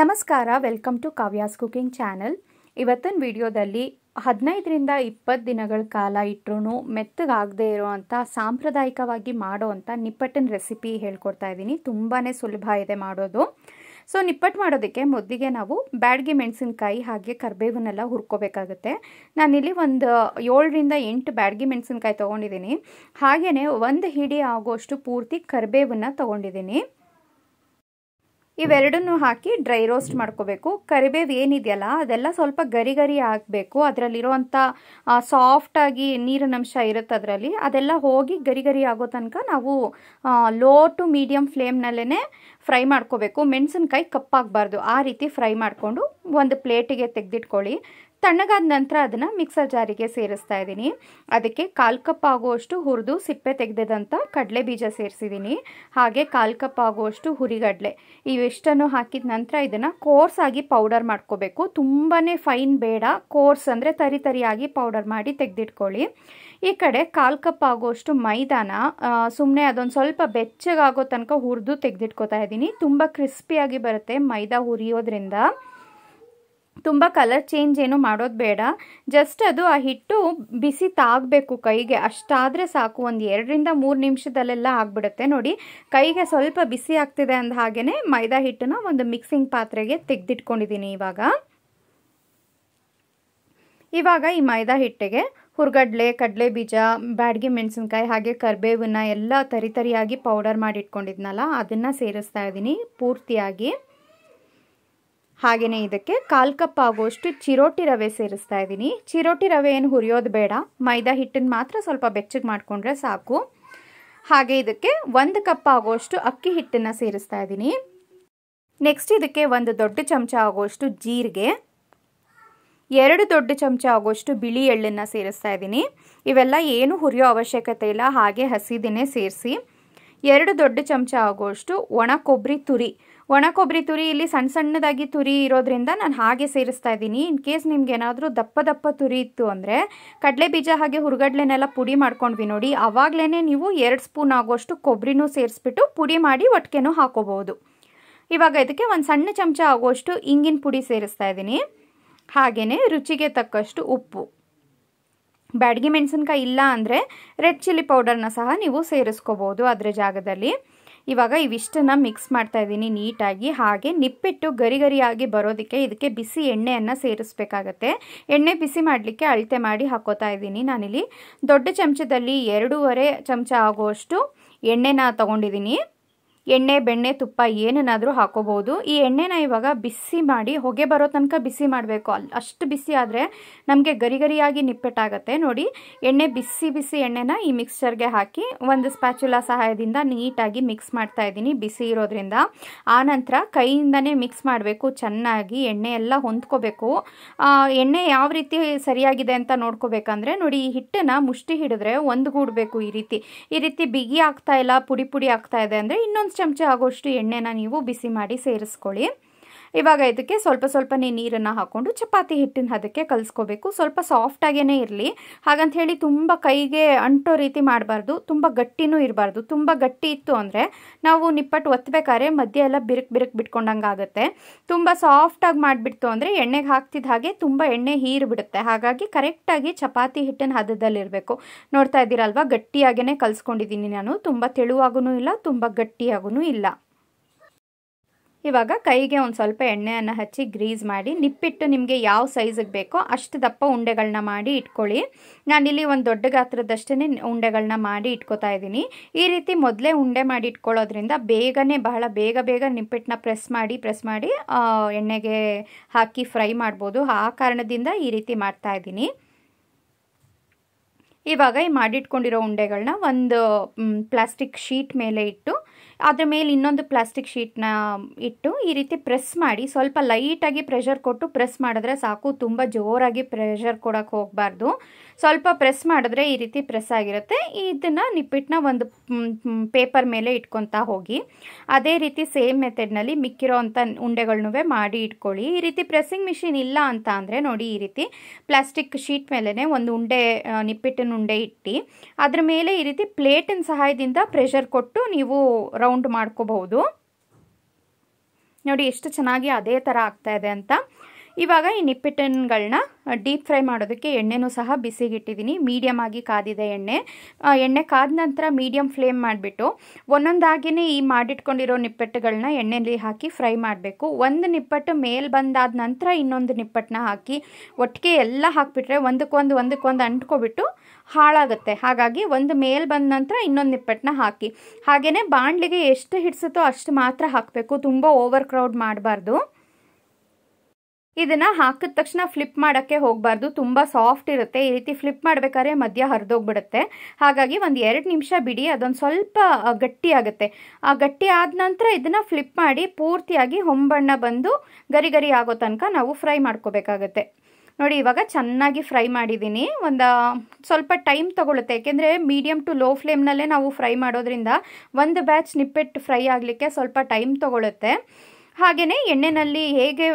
ನಮಸ್ಕಾರ welcome to Kavya's cooking channel ಇವತ್ತಿನ ವಿಡಿಯೋದಲ್ಲಿ ಹದಿನೈದರಿಂದ ಇಪ್ಪತ್ತು ದಿನಗಳ ಕಾಲ ಇಟ್ಟರೂ ಮೆತ್ತಗಾಗದೆ ಇರೋವಂಥ ಸಾಂಪ್ರದಾಯಿಕವಾಗಿ ಮಾಡೋ ಅಂಥ ನಿಪ್ಪಟ್ಟಿನ ರೆಸಿಪಿ ಹೇಳ್ಕೊಡ್ತಾ ಇದ್ದೀನಿ ತುಂಬಾ ಸುಲಭ ಇದೆ ಮಾಡೋದು ಸೊ ನಿಪ್ಪಟ್ಟು ಮಾಡೋದಕ್ಕೆ ಮೊದಲಿಗೆ ನಾವು ಬ್ಯಾಡ್ಗೆ ಮೆಣಸಿನ್ಕಾಯಿ ಹಾಗೆ ಕರಿಬೇವನ್ನೆಲ್ಲ ಹುರ್ಕೋಬೇಕಾಗುತ್ತೆ ನಾನಿಲ್ಲಿ ಒಂದು ಏಳರಿಂದ ಎಂಟು ಬ್ಯಾಡ್ಗೆ ಮೆಣಸಿನ್ಕಾಯಿ ತೊಗೊಂಡಿದ್ದೀನಿ ಹಾಗೆಯೇ ಒಂದು ಹಿಡಿ ಆಗೋಷ್ಟು ಪೂರ್ತಿ ಕರಿಬೇವನ್ನ ತೊಗೊಂಡಿದ್ದೀನಿ ಇವೆರಡನ್ನೂ ಹಾಕಿ ಡ್ರೈ ರೋಸ್ಟ್ ಮಾಡ್ಕೋಬೇಕು ಕರಿಬೇವು ಏನಿದೆಯಲ್ಲ ಅದೆಲ್ಲ ಸ್ವಲ್ಪ ಗರಿ ಗರಿ ಆಗಬೇಕು ಅದರಲ್ಲಿರೋವಂಥ ಸಾಫ್ಟಾಗಿ ನೀರಿನ ಅಂಶ ಇರುತ್ತೆ ಅದರಲ್ಲಿ ಅದೆಲ್ಲ ಹೋಗಿ ಗರಿ ಗರಿ ಆಗೋ ತನಕ ನಾವು ಲೋ ಟು ಮೀಡಿಯಮ್ ಫ್ಲೇಮ್ನಲ್ಲೇ ಫ್ರೈ ಮಾಡ್ಕೋಬೇಕು ಮೆಣಸಿನ್ಕಾಯಿ ಕಪ್ಪಾಗಬಾರ್ದು ಆ ರೀತಿ ಫ್ರೈ ಮಾಡಿಕೊಂಡು ಒಂದು ಪ್ಲೇಟಿಗೆ ತೆಗೆದಿಟ್ಕೊಳ್ಳಿ ತಣ್ಣಗಾದ ನಂತರ ಅದನ್ನು ಮಿಕ್ಸರ್ ಜಾರಿಗೆ ಸೇರಿಸ್ತಾ ಇದ್ದೀನಿ ಅದಕ್ಕೆ ಕಾಲು ಕಪ್ ಆಗುವಷ್ಟು ಹುರಿದು ಸಿಪ್ಪೆ ತೆಗೆದಂಥ ಕಡಲೆ ಬೀಜ ಸೇರಿಸಿದ್ದೀನಿ ಹಾಗೆ ಕಾಲು ಕಪ್ ಆಗುವಷ್ಟು ಹುರಿಗಡಲೆ ಇವೆಷ್ಟನ್ನು ಹಾಕಿದ ನಂತರ ಇದನ್ನು ಕೋರ್ಸಾಗಿ ಪೌಡರ್ ಮಾಡ್ಕೋಬೇಕು ತುಂಬಾ ಫೈನ್ ಬೇಡ ಕೋರ್ಸ್ ಅಂದರೆ ತರಿ ತರಿಯಾಗಿ ಪೌಡರ್ ಮಾಡಿ ತೆಗೆದಿಟ್ಕೊಳ್ಳಿ ಈ ಕಡೆ ಕಾಲು ಕಪ್ ಆಗುವಷ್ಟು ಮೈದಾನ ಸುಮ್ಮನೆ ಅದೊಂದು ಸ್ವಲ್ಪ ಬೆಚ್ಚಗಾಗೋ ತನಕ ಹುರಿದು ತೆಗೆದಿಟ್ಕೋತಾ ಇದ್ದೀನಿ ತುಂಬ ಕ್ರಿಸ್ಪಿಯಾಗಿ ಬರುತ್ತೆ ಮೈದಾ ಹುರಿಯೋದ್ರಿಂದ ತುಂಬ ಕಲರ್ ಚೇಂಜ್ ಏನು ಮಾಡೋದು ಬೇಡ ಜಸ್ಟ್ ಅದು ಆ ಹಿಟ್ಟು ಬಿಸಿ ತಾಗಬೇಕು ಕೈಗೆ ಅಷ್ಟಾದರೆ ಸಾಕು ಒಂದು ಎರಡರಿಂದ ಮೂರು ನಿಮಿಷದಲ್ಲೆಲ್ಲ ಆಗಿಬಿಡುತ್ತೆ ನೋಡಿ ಕೈಗೆ ಸ್ವಲ್ಪ ಬಿಸಿ ಆಗ್ತಿದೆ ಅಂದ ಹಾಗೇ ಮೈದಾ ಹಿಟ್ಟನ್ನು ಒಂದು ಮಿಕ್ಸಿಂಗ್ ಪಾತ್ರೆಗೆ ತೆಗೆದಿಟ್ಕೊಂಡಿದ್ದೀನಿ ಇವಾಗ ಇವಾಗ ಈ ಮೈದಾ ಹಿಟ್ಟಿಗೆ ಹುರ್ಗಡ್ಲೆ ಕಡಲೆ ಬೀಜ ಬ್ಯಾಡ್ಗೆ ಮೆಣಸಿನ್ಕಾಯಿ ಹಾಗೆ ಕರ್ಬೇವನ್ನ ಎಲ್ಲ ತರಿತರಿಯಾಗಿ ಪೌಡರ್ ಮಾಡಿಟ್ಕೊಂಡಿದ್ನಲ್ಲ ಅದನ್ನು ಸೇರಿಸ್ತಾ ಇದ್ದೀನಿ ಪೂರ್ತಿಯಾಗಿ ಹಾಗೆಯೇ ಇದಕ್ಕೆ ಕಾಲು ಕಪ್ ಆಗುವಷ್ಟು ಚಿರೋಟಿ ರವೆ ಸೇರಿಸ್ತಾ ಇದ್ದೀನಿ ಚಿರೋಟಿ ರವೆ ಏನು ಹುರಿಯೋದು ಬೇಡ ಮೈದಾ ಹಿಟ್ಟನ್ನು ಮಾತ್ರ ಸ್ವಲ್ಪ ಬೆಚ್ಚಗೆ ಮಾಡಿಕೊಂಡ್ರೆ ಸಾಕು ಹಾಗೆ ಇದಕ್ಕೆ ಒಂದು ಕಪ್ ಆಗುವಷ್ಟು ಅಕ್ಕಿ ಹಿಟ್ಟನ್ನು ಸೇರಿಸ್ತಾ ಇದ್ದೀನಿ ನೆಕ್ಸ್ಟ್ ಇದಕ್ಕೆ ಒಂದು ದೊಡ್ಡ ಚಮಚ ಆಗುವಷ್ಟು ಜೀರಿಗೆ ಎರಡು ದೊಡ್ಡ ಚಮಚ ಆಗುವಷ್ಟು ಬಿಳಿ ಎಳ್ಳನ್ನು ಸೇರಿಸ್ತಾ ಇದ್ದೀನಿ ಇವೆಲ್ಲ ಏನು ಹುರಿಯೋ ಅವಶ್ಯಕತೆ ಇಲ್ಲ ಹಾಗೆ ಹಸಿದಿನೇ ಸೇರಿಸಿ ಎರಡು ದೊಡ್ಡ ಚಮಚ ಆಗುವಷ್ಟು ಒಣ ಕೊಬ್ಬರಿ ತುರಿ ಒಣ ಕೊಬ್ಬರಿ ತುರಿ ಇಲ್ಲಿ ಸಣ್ಣ ಸಣ್ಣದಾಗಿ ತುರಿ ಇರೋದ್ರಿಂದ ನಾನು ಹಾಗೆ ಸೇರಿಸ್ತಾ ಇದ್ದೀನಿ ಇನ್ ಕೇಸ್ ನಿಮ್ಗೆ ಏನಾದರೂ ದಪ್ಪ ದಪ್ಪ ತುರಿ ಇತ್ತು ಅಂದರೆ ಕಡಲೆ ಬೀಜ ಹಾಗೆ ಹುರುಗಡ್ಲೆನೆಲ್ಲ ಪುಡಿ ಮಾಡ್ಕೊಂಡ್ವಿ ನೋಡಿ ಆವಾಗಲೇ ನೀವು ಎರಡು ಸ್ಪೂನ್ ಆಗೋಷ್ಟು ಕೊಬ್ಬರಿನೂ ಸೇರಿಸ್ಬಿಟ್ಟು ಪುಡಿ ಮಾಡಿ ಒಟ್ಟಿಗೆನೂ ಹಾಕೋಬಹುದು ಇವಾಗ ಇದಕ್ಕೆ ಒಂದು ಸಣ್ಣ ಚಮಚ ಆಗೋಷ್ಟು ಇಂಗಿನ ಪುಡಿ ಸೇರಿಸ್ತಾ ಇದ್ದೀನಿ ಹಾಗೆಯೇ ರುಚಿಗೆ ತಕ್ಕಷ್ಟು ಉಪ್ಪು ಬ್ಯಾಡಗಿ ಮೆಣಸಿನ್ಕಾಯಿ ಇಲ್ಲ ಅಂದರೆ ರೆಡ್ ಚಿಲ್ಲಿ ಪೌಡರ್ನ ಸಹ ನೀವು ಸೇರಿಸ್ಕೋಬೋದು ಅದರ ಜಾಗದಲ್ಲಿ ಇವಾಗ ಇವಿಷ್ಟನ್ನು ಮಿಕ್ಸ್ ಮಾಡ್ತಾ ಇದ್ದೀನಿ ನೀಟಾಗಿ ಹಾಗೆ ನಿಪ್ಪಿಟ್ಟು ಗರಿ ಗರಿಯಾಗಿ ಬರೋದಕ್ಕೆ ಇದಕ್ಕೆ ಬಿಸಿ ಎಣ್ಣೆಯನ್ನು ಸೇರಿಸ್ಬೇಕಾಗತ್ತೆ ಎಣ್ಣೆ ಬಿಸಿ ಮಾಡಲಿಕ್ಕೆ ಅಳತೆ ಮಾಡಿ ಹಾಕೋತಾ ಇದ್ದೀನಿ ನಾನಿಲ್ಲಿ ದೊಡ್ಡ ಚಮಚದಲ್ಲಿ ಎರಡೂವರೆ ಚಮಚ ಆಗುವಷ್ಟು ಎಣ್ಣೆನ ತಗೊಂಡಿದ್ದೀನಿ ಎಣ್ಣೆ ಬೆಣ್ಣೆ ತುಪ್ಪ ಏನನ್ನಾದರೂ ಹಾಕೋಬೋದು ಈ ಎಣ್ಣೆನ ಇವಾಗ ಬಿಸಿ ಮಾಡಿ ಹೊಗೆ ಬರೋ ತನಕ ಬಿಸಿ ಮಾಡಬೇಕು ಅಲ್ಲಿ ಅಷ್ಟು ಬಿಸಿ ಆದರೆ ನಮಗೆ ಗರಿ ಗರಿಯಾಗಿ ನಿಪ್ಪೆಟ್ಟಾಗತ್ತೆ ನೋಡಿ ಎಣ್ಣೆ ಬಿಸಿ ಬಿಸಿ ಎಣ್ಣೆನ ಈ ಮಿಕ್ಸ್ಚರ್ಗೆ ಹಾಕಿ ಒಂದು ಸ್ಪ್ಯಾಚುಲಾ ಸಹಾಯದಿಂದ ನೀಟಾಗಿ ಮಿಕ್ಸ್ ಮಾಡ್ತಾ ಇದ್ದೀನಿ ಬಿಸಿ ಇರೋದ್ರಿಂದ ಆನಂತರ ಕೈಯಿಂದನೇ ಮಿಕ್ಸ್ ಮಾಡಬೇಕು ಚೆನ್ನಾಗಿ ಎಣ್ಣೆ ಎಲ್ಲ ಹೊಂದ್ಕೋಬೇಕು ಎಣ್ಣೆ ಯಾವ ರೀತಿ ಸರಿಯಾಗಿದೆ ಅಂತ ನೋಡ್ಕೋಬೇಕಂದ್ರೆ ನೋಡಿ ಈ ಹಿಟ್ಟನ್ನು ಮುಷ್ಟಿ ಹಿಡಿದ್ರೆ ಒಂದುಗೂಡಬೇಕು ಈ ರೀತಿ ಈ ರೀತಿ ಬಿಗಿ ಆಗ್ತಾ ಇಲ್ಲ ಪುಡಿ ಪುಡಿ ಆಗ್ತಾ ಇದೆ ಅಂದರೆ ಇನ್ನೊಂದು ಚಮಚ ಆಗೋಷ್ಟು ಎಣ್ಣೆನ ನೀವು ಬಿಸಿ ಮಾಡಿ ಸೇರಿಸ್ಕೊಳ್ಳಿ ಇವಾಗ ಇದಕ್ಕೆ ಸ್ವಲ್ಪ ಸ್ವಲ್ಪನೇ ನೀರನ್ನು ಹಾಕ್ಕೊಂಡು ಚಪಾತಿ ಹಿಟ್ಟಿನ ಹದಕ್ಕೆ ಕಲಿಸ್ಕೋಬೇಕು ಸ್ವಲ್ಪ ಸಾಫ್ಟಾಗೇ ಇರಲಿ ಹಾಗಂತ ಹೇಳಿ ತುಂಬ ಕೈಗೆ ಅಂಟೋ ರೀತಿ ಮಾಡಬಾರ್ದು ತುಂಬ ಗಟ್ಟಿನೂ ಇರಬಾರ್ದು ತುಂಬ ಗಟ್ಟಿ ಇತ್ತು ಅಂದರೆ ನಾವು ನಿಪ್ಪಟ್ಟು ಒತ್ತಬೇಕಾದ್ರೆ ಮಧ್ಯೆ ಎಲ್ಲ ಬಿರುಕ್ ಬಿರುಕ್ ಬಿಟ್ಕೊಂಡಂಗೆ ಆಗುತ್ತೆ ತುಂಬ ಸಾಫ್ಟಾಗಿ ಮಾಡಿಬಿಡ್ತು ಅಂದರೆ ಎಣ್ಣೆಗೆ ಹಾಕ್ತಿದ್ದ ಹಾಗೆ ತುಂಬ ಎಣ್ಣೆ ಹೀರಿಬಿಡುತ್ತೆ ಹಾಗಾಗಿ ಕರೆಕ್ಟಾಗಿ ಚಪಾತಿ ಹಿಟ್ಟಿನ ಹದದಲ್ಲಿರಬೇಕು ನೋಡ್ತಾ ಇದ್ದೀರಲ್ವ ಗಟ್ಟಿಯಾಗೇ ಕಲಿಸ್ಕೊಂಡಿದ್ದೀನಿ ನಾನು ತುಂಬ ತೆಳುವಾಗೂ ಇಲ್ಲ ತುಂಬ ಗಟ್ಟಿಯಾಗೂ ಇಲ್ಲ ಇವಾಗ ಕೈಗೆ ಒಂದು ಸ್ವಲ್ಪ ಎಣ್ಣೆಯನ್ನು ಹಚ್ಚಿ ಗ್ರೀಸ್ ಮಾಡಿ ನಿಪ್ಪಿಟ್ಟು ನಿಮಗೆ ಯಾವ ಸೈಜಿಗೆ ಬೇಕೋ ಅಷ್ಟು ದಪ್ಪ ಉಂಡೆಗಳನ್ನ ಮಾಡಿ ಇಟ್ಕೊಳ್ಳಿ ನಾನಿಲ್ಲಿ ಒಂದು ದೊಡ್ಡ ಗಾತ್ರದಷ್ಟೇ ಉಂಡೆಗಳನ್ನ ಮಾಡಿ ಇಟ್ಕೊತಾ ಇದ್ದೀನಿ ಈ ರೀತಿ ಮೊದಲೇ ಉಂಡೆ ಮಾಡಿ ಇಟ್ಕೊಳ್ಳೋದ್ರಿಂದ ಬೇಗನೆ ಬಹಳ ಬೇಗ ಬೇಗ ನಿಪ್ಪಿಟ್ಟನ್ನ ಪ್ರೆಸ್ ಮಾಡಿ ಪ್ರೆಸ್ ಮಾಡಿ ಎಣ್ಣೆಗೆ ಹಾಕಿ ಫ್ರೈ ಮಾಡ್ಬೋದು ಆ ಕಾರಣದಿಂದ ಈ ರೀತಿ ಮಾಡ್ತಾ ಇದ್ದೀನಿ ಇವಾಗ ಈ ಮಾಡಿಟ್ಕೊಂಡಿರೋ ಉಂಡೆಗಳನ್ನ ಒಂದು ಪ್ಲಾಸ್ಟಿಕ್ ಶೀಟ್ ಮೇಲೆ ಇಟ್ಟು ಅದ್ರ ಮೇಲೆ ಇನ್ನೊಂದು ಪ್ಲಾಸ್ಟಿಕ್ ಶೀಟ್ನ ಇಟ್ಟು ಈ ರೀತಿ ಪ್ರೆಸ್ ಮಾಡಿ ಸ್ವಲ್ಪ ಲೈಟಾಗಿ ಪ್ರೆಷರ್ ಕೊಟ್ಟು ಪ್ರೆಸ್ ಮಾಡಿದ್ರೆ ಸಾಕು ತುಂಬ ಜೋರಾಗಿ ಪ್ರೆಷರ್ ಕೊಡೋಕ್ಕೆ ಹೋಗಬಾರ್ದು ಸ್ವಲ್ಪ ಪ್ರೆಸ್ ಮಾಡಿದ್ರೆ ಈ ರೀತಿ ಪ್ರೆಸ್ ಆಗಿರುತ್ತೆ ಇದನ್ನು ನಿಪ್ಪಿಟ್ಟನ್ನ ಒಂದು ಪೇಪರ್ ಮೇಲೆ ಇಟ್ಕೊತಾ ಹೋಗಿ ಅದೇ ರೀತಿ ಸೇಮ್ ಮೆಥಡ್ನಲ್ಲಿ ಮಿಕ್ಕಿರೋ ಅಂಥ ಉಂಡೆಗಳನ್ನೂ ಮಾಡಿ ಇಟ್ಕೊಳ್ಳಿ ಈ ರೀತಿ ಪ್ರೆಸ್ಸಿಂಗ್ ಮಿಷಿನ್ ಇಲ್ಲ ಅಂತ ಅಂದರೆ ನೋಡಿ ಈ ರೀತಿ ಪ್ಲಾಸ್ಟಿಕ್ ಶೀಟ್ ಮೇಲೇ ಒಂದು ಉಂಡೆ ನಿಪ್ಪಿಟ್ಟನ್ನು ಉಂಡೆ ಇಟ್ಟು ಅದ್ರ ಮೇಲೆ ಈ ರೀತಿ ಪ್ಲೇಟಿನ ಸಹಾಯದಿಂದ ಪ್ರೆಷರ್ ಕೊಟ್ಟು ನೀವು ರೌಂಡ್ ಮಾಡ್ಕೋಬಹುದು ನೋಡಿ ಎಷ್ಟು ಚೆನ್ನಾಗಿ ಅದೇ ಥರ ಆಗ್ತಾ ಇದೆ ಅಂತ ಇವಾಗ ಈ ನಿಪ್ಪಿಟ್ಟನ್ಗಳನ್ನ ಡೀಪ್ ಫ್ರೈ ಮಾಡೋದಕ್ಕೆ ಎಣ್ಣೆನೂ ಸಹ ಬಿಸಿಗಿಟ್ಟಿದ್ದೀನಿ ಮೀಡಿಯಮ್ ಆಗಿ ಕಾದಿದೆ ಎಣ್ಣೆ ಎಣ್ಣೆ ಕಾದ ನಂತರ ಮೀಡಿಯಮ್ ಫ್ಲೇಮ್ ಮಾಡಿಬಿಟ್ಟು ಒಂದೊಂದಾಗಿಯೇ ಈ ಮಾಡಿಟ್ಕೊಂಡಿರೋ ನಿಪ್ಪಟ್ಟುಗಳನ್ನ ಎಣ್ಣೆಯಲ್ಲಿ ಹಾಕಿ ಫ್ರೈ ಮಾಡಬೇಕು ಒಂದು ನಿಪ್ಪಟ್ಟು ಮೇಲೆ ಬಂದಾದ ನಂತರ ಇನ್ನೊಂದು ನಿಪ್ಪಟ್ಟನ್ನ ಹಾಕಿ ಒಟ್ಟಿಗೆ ಎಲ್ಲ ಹಾಕಿಬಿಟ್ರೆ ಒಂದಕ್ಕೊಂದು ಒಂದಕ್ಕೊಂದು ಅಂಟ್ಕೊಬಿಟ್ಟು ಹಾಳಾಗುತ್ತೆ ಹಾಗಾಗಿ ಒಂದು ಮೇಲ್ ಬಂದ ನಂತರ ಇನ್ನೊಂದು ನಿಪ್ಪಟ್ಟನ್ನ ಹಾಕಿ ಹಾಗೆಯೇ ಬಾಣಲಿಗೆ ಎಷ್ಟು ಹಿಡಿಸುತ್ತೋ ಅಷ್ಟು ಮಾತ್ರ ಹಾಕಬೇಕು ತುಂಬ ಓವರ್ ಕ್ರೌಡ್ ಮಾಡಬಾರ್ದು ಇದನ್ನು ಹಾಕಿದ ತಕ್ಷಣ ಫ್ಲಿಪ್ ಮಾಡೋಕ್ಕೆ ಹೋಗಬಾರ್ದು ತುಂಬ ಸಾಫ್ಟ್ ಇರುತ್ತೆ ಈ ರೀತಿ ಫ್ಲಿಪ್ ಮಾಡಬೇಕಾದ್ರೆ ಮಧ್ಯ ಹರಿದೋಗ್ಬಿಡುತ್ತೆ ಹಾಗಾಗಿ ಒಂದು ಎರಡು ನಿಮಿಷ ಬಿಡಿ ಅದೊಂದು ಸ್ವಲ್ಪ ಗಟ್ಟಿ ಆಗುತ್ತೆ ಆ ಗಟ್ಟಿ ಆದ ನಂತರ ಇದನ್ನು ಫ್ಲಿಪ್ ಮಾಡಿ ಪೂರ್ತಿಯಾಗಿ ಹೊಂಬಣ್ಣ ಬಂದು ಗರಿ ಗರಿ ಆಗೋ ತನಕ ನಾವು ಫ್ರೈ ಮಾಡ್ಕೋಬೇಕಾಗತ್ತೆ ನೋಡಿ ಇವಾಗ ಚೆನ್ನಾಗಿ ಫ್ರೈ ಮಾಡಿದ್ದೀನಿ ಒಂದು ಸ್ವಲ್ಪ ಟೈಮ್ ತೊಗೊಳುತ್ತೆ ಯಾಕೆಂದರೆ ಮೀಡಿಯಮ್ ಟು ಲೋ ಫ್ಲೇಮ್ನಲ್ಲೇ ನಾವು ಫ್ರೈ ಮಾಡೋದ್ರಿಂದ ಒಂದು ಬ್ಯಾಚ್ ನಿಪ್ಪೆಟ್ಟು ಫ್ರೈ ಆಗಲಿಕ್ಕೆ ಸ್ವಲ್ಪ ಟೈಮ್ ತೊಗೊಳುತ್ತೆ ಹಾಗೆಯೇ ಎಣ್ಣೆನಲ್ಲಿ ಹೇಗೆ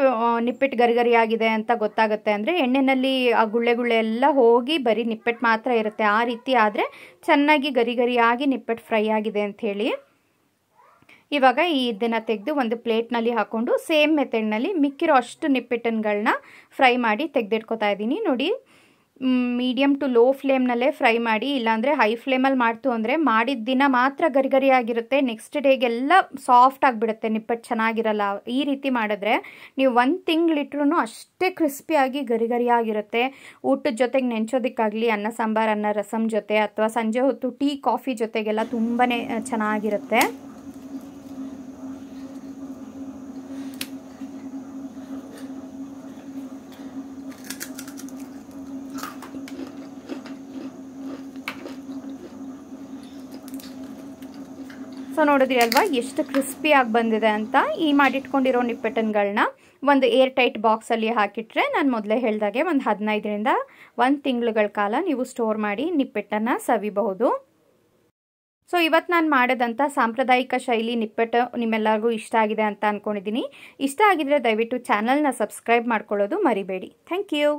ನಿಪ್ಪೆಟ್ಟು ಗರಿಗರಿ ಆಗಿದೆ ಅಂತ ಗೊತ್ತಾಗುತ್ತೆ ಅಂದರೆ ಎಣ್ಣೆಯಲ್ಲಿ ಆ ಗುಳ್ಳೆ ಗುಳ್ಳೆ ಎಲ್ಲ ಹೋಗಿ ಬರೀ ನಿಪ್ಪೆಟ್ಟು ಮಾತ್ರ ಇರುತ್ತೆ ಆ ರೀತಿ ಆದರೆ ಚೆನ್ನಾಗಿ ಗರಿಗರಿಯಾಗಿ ನಿಪ್ಪೆಟ್ಟು ಫ್ರೈ ಆಗಿದೆ ಅಂಥೇಳಿ ಇವಾಗ ಈ ಇದನ್ನು ತೆಗೆದು ಒಂದು ಪ್ಲೇಟ್ನಲ್ಲಿ ಹಾಕ್ಕೊಂಡು ಸೇಮ್ ಮೆಥಡ್ನಲ್ಲಿ ಮಿಕ್ಕಿರೋ ಅಷ್ಟು ನಿಪ್ಪೆಟ್ಟನ್ಗಳನ್ನ ಫ್ರೈ ಮಾಡಿ ತೆಗೆದಿಟ್ಕೋತಾ ಇದ್ದೀನಿ ನೋಡಿ ಮೀಡಿಯಮ್ ಟು ಲೋ ಫ್ಲೇಮ್ನಲ್ಲೇ ಫ್ರೈ ಮಾಡಿ ಇಲ್ಲಾಂದರೆ ಹೈ ಫ್ಲೇಮಲ್ಲಿ ಮಾಡ್ತು ಅಂದರೆ ಮಾಡಿದ ದಿನ ಮಾತ್ರ ಗರಿಗರಿ ಆಗಿರುತ್ತೆ ನೆಕ್ಸ್ಟ್ ಡೇಗೆಲ್ಲ ಸಾಫ್ಟ್ ಆಗಿಬಿಡುತ್ತೆ ನಿಪ್ಪಟ್ಟು ಚೆನ್ನಾಗಿರಲ್ಲ ಈ ರೀತಿ ಮಾಡಿದ್ರೆ ನೀವು ಒಂದು ತಿಂಗಳಿಟ್ರೂ ಅಷ್ಟೇ ಕ್ರಿಸ್ಪಿಯಾಗಿ ಗರಿಗರಿಯಾಗಿರುತ್ತೆ ಊಟದ ಜೊತೆಗೆ ನೆಂಚೋದಕ್ಕಾಗಲಿ ಅನ್ನ ಸಾಂಬಾರು ಅನ್ನ ರಸಮ್ ಜೊತೆ ಅಥವಾ ಸಂಜೆ ಹೊತ್ತು ಟೀ ಕಾಫಿ ಜೊತೆಗೆಲ್ಲ ತುಂಬಾ ಚೆನ್ನಾಗಿರುತ್ತೆ ಸೊ ನೋಡಿದ್ರಿ ಅಲ್ವಾ ಎಷ್ಟು ಕ್ರಿಸ್ಪಿಯಾಗಿ ಬಂದಿದೆ ಅಂತ ಈ ಮಾಡಿಟ್ಕೊಂಡಿರೋ ನಿಪ್ಪೆಟನ್ಗಳನ್ನ ಒಂದು ಏರ್ ಟೈಟ್ ಬಾಕ್ಸಲ್ಲಿ ಹಾಕಿಟ್ರೆ ನಾನು ಮೊದಲೇ ಹೇಳಿದಾಗೆ ಒಂದು ಹದಿನೈದರಿಂದ ಒಂದು ತಿಂಗಳುಗಳ ಕಾಲ ನೀವು ಸ್ಟೋರ್ ಮಾಡಿ ನಿಪ್ಪೆಟ್ಟನ್ನು ಸವಿಬಹುದು ಸೊ ಇವತ್ತು ನಾನು ಮಾಡಿದಂಥ ಸಾಂಪ್ರದಾಯಿಕ ಶೈಲಿ ನಿಪ್ಪೆಟ್ಟು ನಿಮ್ಮೆಲ್ಲರಿಗೂ ಇಷ್ಟ ಆಗಿದೆ ಅಂತ ಅಂದ್ಕೊಂಡಿದ್ದೀನಿ ಇಷ್ಟ ಆಗಿದ್ರೆ ದಯವಿಟ್ಟು ಚಾನಲ್ನ ಸಬ್ಸ್ಕ್ರೈಬ್ ಮಾಡ್ಕೊಳ್ಳೋದು ಮರಿಬೇಡಿ ಥ್ಯಾಂಕ್ ಯು